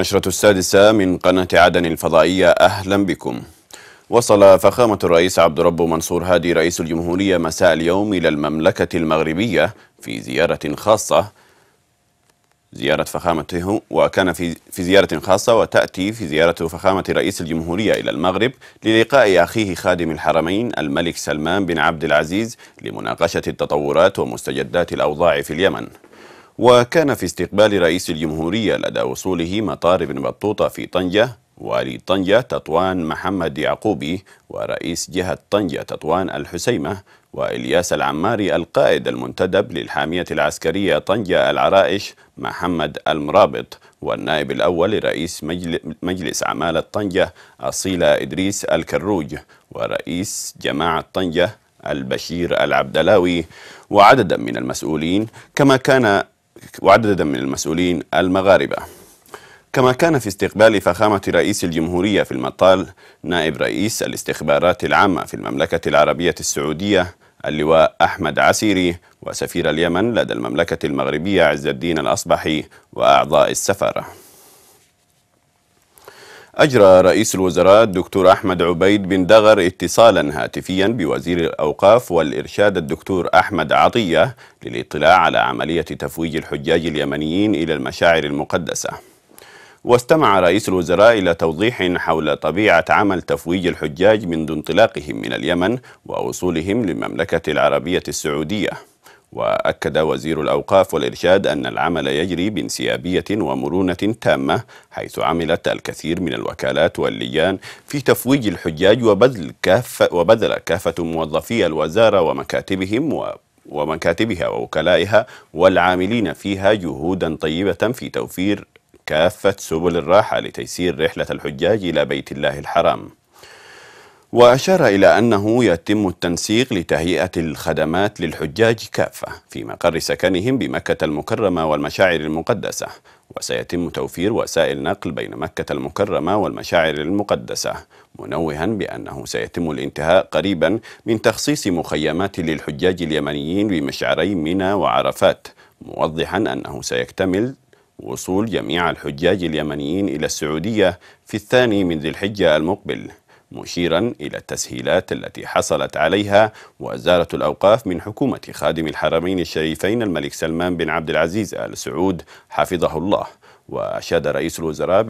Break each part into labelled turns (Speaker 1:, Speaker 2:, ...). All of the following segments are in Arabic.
Speaker 1: نشرة السادسة من قناة عدن الفضائية أهلا بكم وصل فخامة الرئيس عبد رب منصور هادي رئيس الجمهورية مساء اليوم إلى المملكة المغربية في زيارة خاصة زيارة فخامته وكان في في زيارة خاصة وتأتي في زيارة فخامة رئيس الجمهورية إلى المغرب للقاء أخيه خادم الحرمين الملك سلمان بن عبد العزيز لمناقشة التطورات ومستجدات الأوضاع في اليمن وكان في استقبال رئيس الجمهورية لدى وصوله مطار ابن بطوطة في طنجة والي طنجة تطوان محمد يعقوبي ورئيس جهة طنجة تطوان الحسيمة وإلياس العماري القائد المنتدب للحامية العسكرية طنجة العرائش محمد المرابط والنائب الأول لرئيس مجلس عمالة طنجة أصيلة إدريس الكروج ورئيس جماعة طنجة البشير العبدلاوي وعددا من المسؤولين كما كان وعددا من المسؤولين المغاربة كما كان في استقبال فخامة رئيس الجمهورية في المطال نائب رئيس الاستخبارات العامة في المملكة العربية السعودية اللواء أحمد عسيري وسفير اليمن لدى المملكة المغربية عز الدين الأصبحي وأعضاء السفارة أجرى رئيس الوزراء الدكتور أحمد عبيد بن دغر اتصالا هاتفيا بوزير الأوقاف والإرشاد الدكتور أحمد عطية للاطلاع على عملية تفويج الحجاج اليمنيين إلى المشاعر المقدسة واستمع رئيس الوزراء إلى توضيح حول طبيعة عمل تفويج الحجاج منذ انطلاقهم من اليمن ووصولهم للمملكة العربية السعودية وأكد وزير الأوقاف والإرشاد أن العمل يجري بانسيابية ومرونة تامة حيث عملت الكثير من الوكالات واللجان في تفويج الحجاج وبذل كافة, وبذل كافة موظفي الوزارة ومكاتبهم و ومكاتبها ووكلائها والعاملين فيها جهودا طيبة في توفير كافة سبل الراحة لتيسير رحلة الحجاج إلى بيت الله الحرام وأشار إلى أنه يتم التنسيق لتهيئة الخدمات للحجاج كافة في مقر سكنهم بمكة المكرمة والمشاعر المقدسة وسيتم توفير وسائل نقل بين مكة المكرمة والمشاعر المقدسة منوها بأنه سيتم الانتهاء قريبا من تخصيص مخيمات للحجاج اليمنيين بمشعري منى وعرفات موضحا أنه سيكتمل وصول جميع الحجاج اليمنيين إلى السعودية في الثاني من ذي الحجة المقبل مشيرا إلى التسهيلات التي حصلت عليها وزارة الأوقاف من حكومة خادم الحرمين الشريفين الملك سلمان بن عبد العزيز آل سعود حفظه الله وأشاد رئيس الوزراء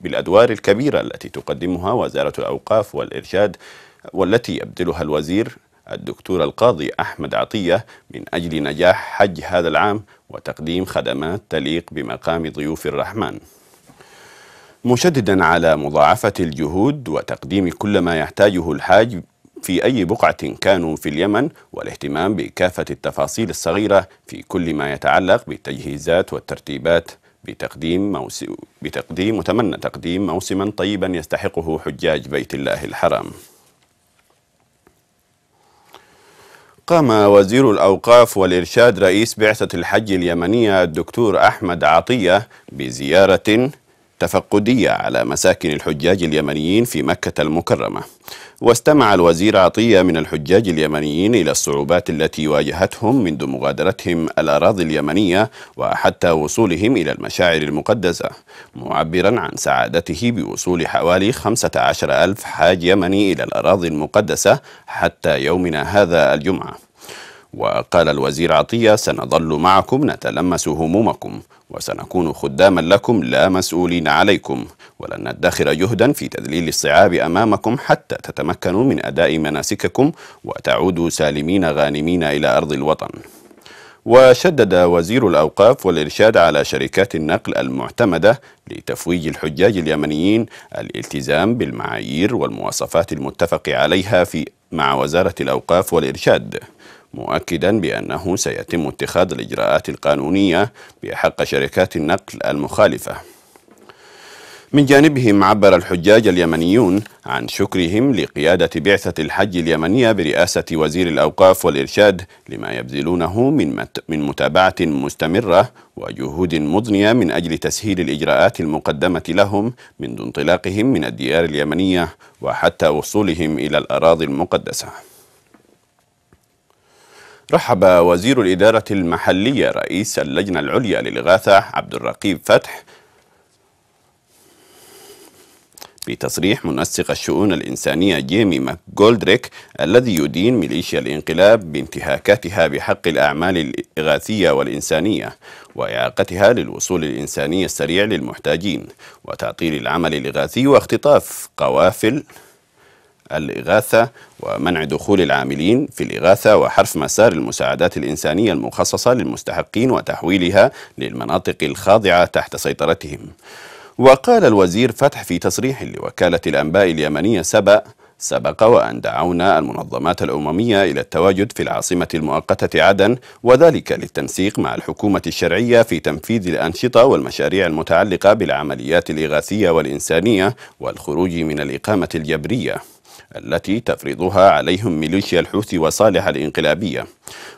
Speaker 1: بالأدوار الكبيرة التي تقدمها وزارة الأوقاف والإرشاد والتي يبذلها الوزير الدكتور القاضي أحمد عطية من أجل نجاح حج هذا العام وتقديم خدمات تليق بمقام ضيوف الرحمن مشددا على مضاعفة الجهود وتقديم كل ما يحتاجه الحاج في أي بقعة كانوا في اليمن والاهتمام بكافة التفاصيل الصغيرة في كل ما يتعلق بالتجهيزات والترتيبات بتقديم موسم بتقديم وتمنى تقديم موسما طيبا يستحقه حجاج بيت الله الحرام. قام وزير الأوقاف والإرشاد رئيس بعثة الحج اليمنية الدكتور أحمد عطية بزيارة تفقدية على مساكن الحجاج اليمنيين في مكة المكرمة واستمع الوزير عطية من الحجاج اليمنيين إلى الصعوبات التي واجهتهم منذ مغادرتهم الأراضي اليمنية وحتى وصولهم إلى المشاعر المقدسة معبرا عن سعادته بوصول حوالي 15 ألف حاج يمني إلى الأراضي المقدسة حتى يومنا هذا الجمعة وقال الوزير عطية سنظل معكم نتلمس همومكم وسنكون خداما لكم لا مسؤولين عليكم ولن ندخر جهدا في تذليل الصعاب أمامكم حتى تتمكنوا من أداء مناسككم وتعودوا سالمين غانمين إلى أرض الوطن وشدد وزير الأوقاف والإرشاد على شركات النقل المعتمدة لتفويج الحجاج اليمنيين الالتزام بالمعايير والمواصفات المتفق عليها في مع وزارة الأوقاف والإرشاد مؤكدا بأنه سيتم اتخاذ الإجراءات القانونية بحق شركات النقل المخالفة من جانبهم عبر الحجاج اليمنيون عن شكرهم لقيادة بعثة الحج اليمنية برئاسة وزير الأوقاف والإرشاد لما يبذلونه من, مت من متابعة مستمرة وجهود مضنية من أجل تسهيل الإجراءات المقدمة لهم منذ انطلاقهم من الديار اليمنية وحتى وصولهم إلى الأراضي المقدسة رحب وزير الإدارة المحلية رئيس اللجنة العليا للإغاثة عبد الرقيب فتح بتصريح منسق الشؤون الإنسانية جيمي ماكجولدريك الذي يدين ميليشيا الانقلاب بانتهاكاتها بحق الأعمال الإغاثية والإنسانية وإعاقتها للوصول الإنساني السريع للمحتاجين وتعطيل العمل الإغاثي واختطاف قوافل الإغاثة ومنع دخول العاملين في الإغاثة وحرف مسار المساعدات الإنسانية المخصصة للمستحقين وتحويلها للمناطق الخاضعة تحت سيطرتهم وقال الوزير فتح في تصريح لوكالة الأنباء اليمنية سبأ سبق وأن دعونا المنظمات الأممية إلى التواجد في العاصمة المؤقتة عدن وذلك للتنسيق مع الحكومة الشرعية في تنفيذ الأنشطة والمشاريع المتعلقة بالعمليات الإغاثية والإنسانية والخروج من الإقامة الجبرية التي تفرضها عليهم ميليشيا الحوثي وصالح الانقلابية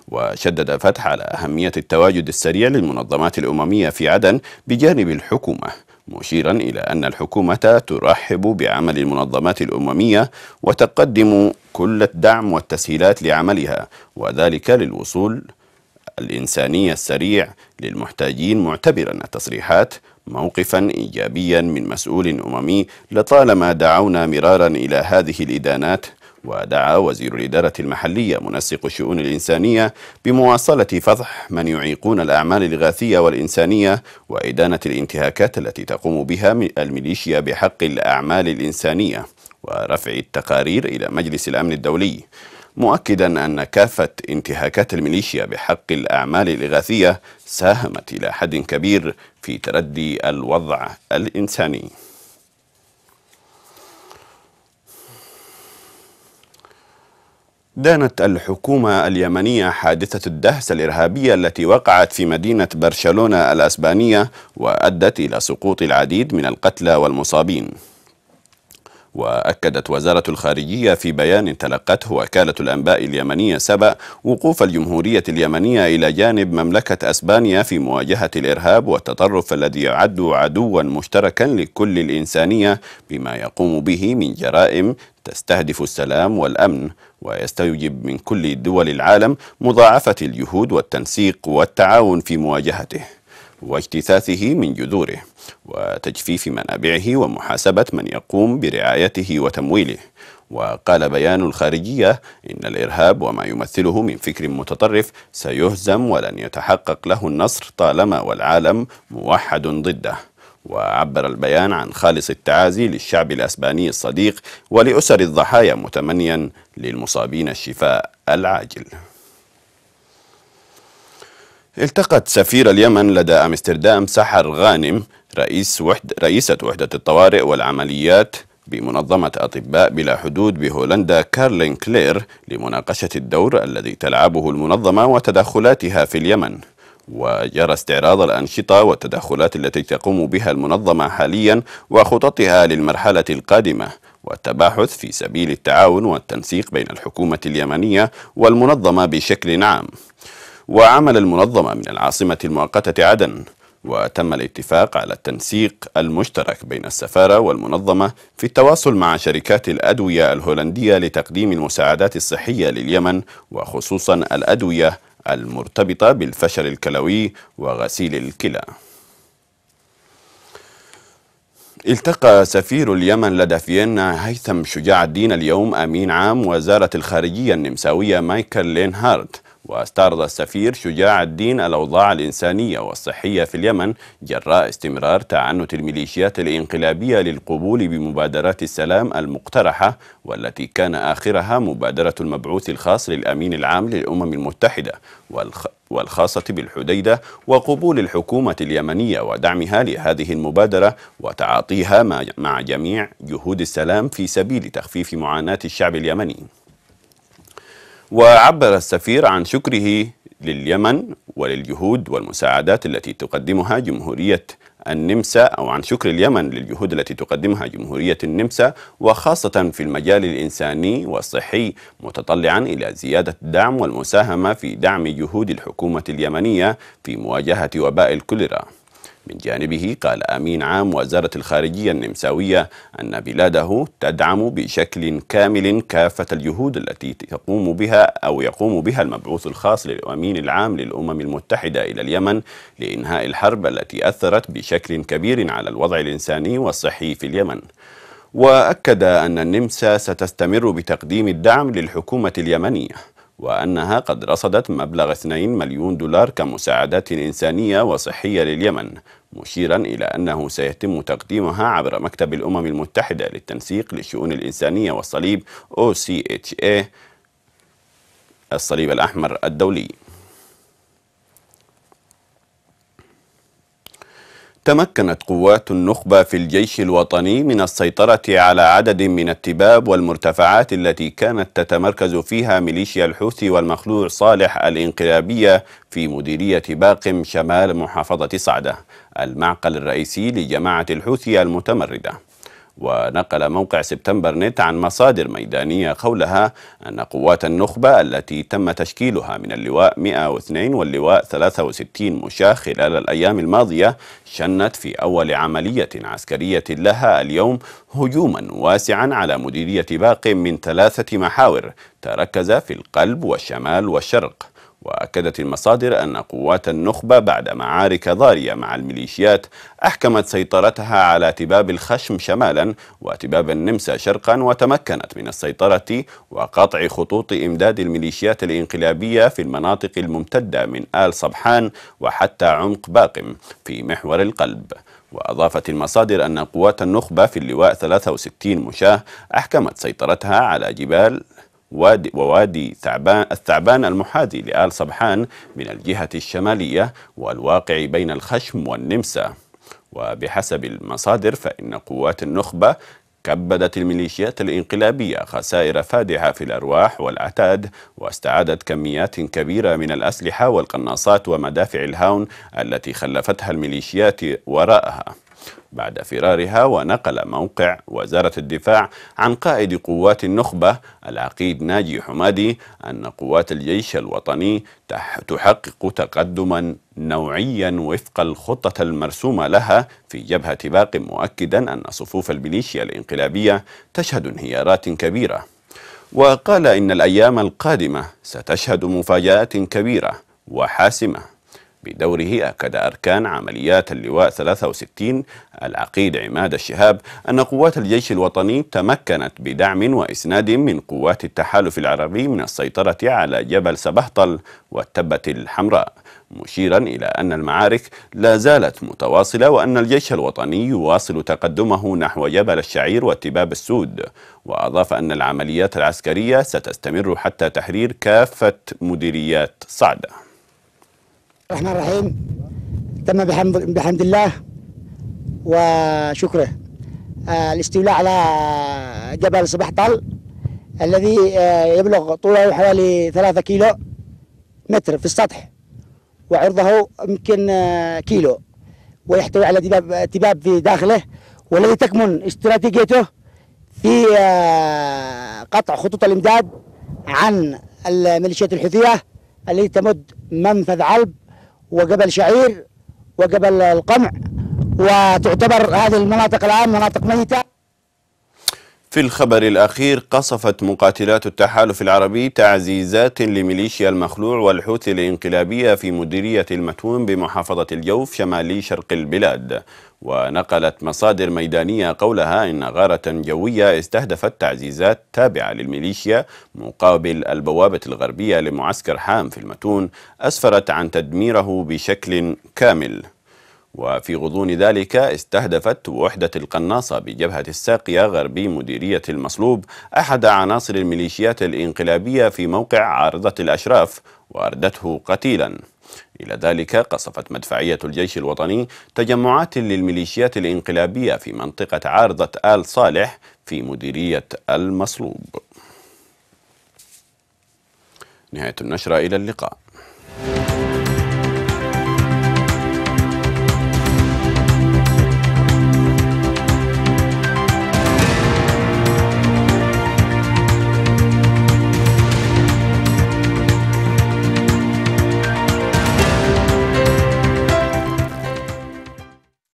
Speaker 1: وشدد فتح على أهمية التواجد السريع للمنظمات الأممية في عدن بجانب الحكومة مشيرا إلى أن الحكومة ترحب بعمل المنظمات الأممية وتقدم كل الدعم والتسهيلات لعملها وذلك للوصول الإنساني السريع للمحتاجين معتبرا التصريحات موقفا إيجابيا من مسؤول أممي لطالما دعونا مرارا إلى هذه الإدانات ودعا وزير الإدارة المحلية منسق الشؤون الإنسانية بمواصلة فضح من يعيقون الأعمال الإغاثية والإنسانية وإدانة الانتهاكات التي تقوم بها الميليشيا بحق الأعمال الإنسانية ورفع التقارير إلى مجلس الأمن الدولي مؤكدا أن كافة انتهاكات الميليشيا بحق الأعمال الإغاثية ساهمت إلى حد كبير في تردي الوضع الإنساني دانت الحكومة اليمنية حادثة الدهس الإرهابية التي وقعت في مدينة برشلونة الأسبانية وأدت إلى سقوط العديد من القتلى والمصابين وأكدت وزارة الخارجية في بيان تلقته وكالة الأنباء اليمنية سبأ وقوف الجمهورية اليمنية إلى جانب مملكة أسبانيا في مواجهة الإرهاب والتطرف الذي يعد عدوا مشتركا لكل الإنسانية بما يقوم به من جرائم تستهدف السلام والأمن ويستوجب من كل دول العالم مضاعفة الجهود والتنسيق والتعاون في مواجهته واجتثاثه من جذوره وتجفيف منابعه ومحاسبة من يقوم برعايته وتمويله وقال بيان الخارجية إن الإرهاب وما يمثله من فكر متطرف سيهزم ولن يتحقق له النصر طالما والعالم موحد ضده وعبر البيان عن خالص التعازي للشعب الأسباني الصديق ولأسر الضحايا متمنيا للمصابين الشفاء العاجل التقت سفير اليمن لدى أمستردام سحر غانم رئيس وحد رئيسة وحدة الطوارئ والعمليات بمنظمة أطباء بلا حدود بهولندا كارلين كلير لمناقشة الدور الذي تلعبه المنظمة وتدخلاتها في اليمن وجرى استعراض الأنشطة والتدخلات التي تقوم بها المنظمة حاليا وخططها للمرحلة القادمة والتباحث في سبيل التعاون والتنسيق بين الحكومة اليمنية والمنظمة بشكل عام وعمل المنظمة من العاصمة المؤقتة عدن وتم الاتفاق على التنسيق المشترك بين السفارة والمنظمة في التواصل مع شركات الأدوية الهولندية لتقديم المساعدات الصحية لليمن وخصوصا الأدوية المرتبطة بالفشل الكلوي وغسيل الكلى التقى سفير اليمن لدى فيينا هيثم شجاع الدين اليوم أمين عام وزارة الخارجية النمساوية مايكل لينهارت واستعرض السفير شجاع الدين الأوضاع الإنسانية والصحية في اليمن جراء استمرار تعنت الميليشيات الإنقلابية للقبول بمبادرات السلام المقترحة والتي كان آخرها مبادرة المبعوث الخاص للأمين العام للأمم المتحدة والخ... والخاصة بالحديدة وقبول الحكومة اليمنية ودعمها لهذه المبادرة وتعاطيها مع جميع جهود السلام في سبيل تخفيف معاناة الشعب اليمني وعبر السفير عن شكره لليمن وللجهود والمساعدات التي تقدمها جمهورية النمسا أو عن شكر اليمن للجهود التي تقدمها جمهورية النمسا وخاصة في المجال الإنساني والصحي متطلعا إلى زيادة الدعم والمساهمة في دعم جهود الحكومة اليمنية في مواجهة وباء الكوليرا من جانبه قال أمين عام وزارة الخارجية النمساوية أن بلاده تدعم بشكل كامل كافة الجهود التي تقوم بها أو يقوم بها المبعوث الخاص للأمين العام للأمم المتحدة إلى اليمن لإنهاء الحرب التي أثرت بشكل كبير على الوضع الإنساني والصحي في اليمن. وأكد أن النمسا ستستمر بتقديم الدعم للحكومة اليمنية وأنها قد رصدت مبلغ 2 مليون دولار كمساعدات إنسانية وصحية لليمن مشيرا إلى أنه سيتم تقديمها عبر مكتب الأمم المتحدة للتنسيق للشؤون الإنسانية والصليب OCHA إيه، الصليب الأحمر الدولي تمكنت قوات النخبة في الجيش الوطني من السيطرة على عدد من التباب والمرتفعات التي كانت تتمركز فيها ميليشيا الحوثي والمخلوع صالح الانقلابية في مديرية باقم شمال محافظة صعدة المعقل الرئيسي لجماعة الحوثي المتمردة ونقل موقع سبتمبر نت عن مصادر ميدانية قولها أن قوات النخبة التي تم تشكيلها من اللواء 102 واللواء 63 مشاة خلال الأيام الماضية شنت في أول عملية عسكرية لها اليوم هجوما واسعا على مديرية باق من ثلاثة محاور تركز في القلب والشمال والشرق وأكدت المصادر أن قوات النخبة بعد معارك ضارية مع الميليشيات أحكمت سيطرتها على تباب الخشم شمالا وتباب النمسا شرقا وتمكنت من السيطرة وقطع خطوط إمداد الميليشيات الإنقلابية في المناطق الممتدة من آل صبحان وحتى عمق باقم في محور القلب وأضافت المصادر أن قوات النخبة في اللواء 63 مشاة أحكمت سيطرتها على جبال وادي ووادي ثعبان الثعبان المحاذي لآل صبحان من الجهة الشمالية والواقع بين الخشم والنمسا وبحسب المصادر فإن قوات النخبة كبدت الميليشيات الانقلابية خسائر فادحة في الأرواح والعتاد واستعادت كميات كبيرة من الأسلحة والقناصات ومدافع الهاون التي خلفتها الميليشيات وراءها بعد فرارها ونقل موقع وزارة الدفاع عن قائد قوات النخبة العقيد ناجي حمادي أن قوات الجيش الوطني تحقق تقدما نوعيا وفق الخطة المرسومة لها في جبهة باق مؤكدا أن صفوف الميليشيا الانقلابية تشهد انهيارات كبيرة وقال إن الأيام القادمة ستشهد مفاجآت كبيرة وحاسمة بدوره أكد أركان عمليات اللواء 63 العقيد عماد الشهاب أن قوات الجيش الوطني تمكنت بدعم وإسناد من قوات التحالف العربي من السيطرة على جبل سبهطل والتبة الحمراء مشيرا إلى أن المعارك لا زالت متواصلة وأن الجيش الوطني يواصل تقدمه نحو جبل الشعير والتباب السود وأضاف أن العمليات العسكرية ستستمر حتى تحرير كافة مديريات صعده الرحمن الرحيم تم بحمد, بحمد الله وشكره آه، الاستيلاء على جبل صبح طال الذي آه، يبلغ طوله حوالي ثلاثة كيلو متر في السطح وعرضه يمكن آه، كيلو ويحتوي على تباب, تباب في داخله والذي تكمن استراتيجيته في قطع خطوط الامداد عن الميليشيات الحوثية التي تمد منفذ علب وجبل شعير وجبل القمع وتعتبر هذه المناطق الآن مناطق ميتة في الخبر الأخير قصفت مقاتلات التحالف العربي تعزيزات لميليشيا المخلوع والحوثي الانقلابية في مديرية المتون بمحافظة الجوف شمالي شرق البلاد ونقلت مصادر ميدانية قولها إن غارة جوية استهدفت تعزيزات تابعة للميليشيا مقابل البوابة الغربية لمعسكر حام في المتون أسفرت عن تدميره بشكل كامل وفي غضون ذلك استهدفت وحدة القناصة بجبهة الساقية غربي مديرية المصلوب أحد عناصر الميليشيات الإنقلابية في موقع عارضة الأشراف وأردته قتيلا إلى ذلك قصفت مدفعية الجيش الوطني تجمعات للميليشيات الإنقلابية في منطقة عارضة آل صالح في مديرية المصلوب نهاية النشرة إلى اللقاء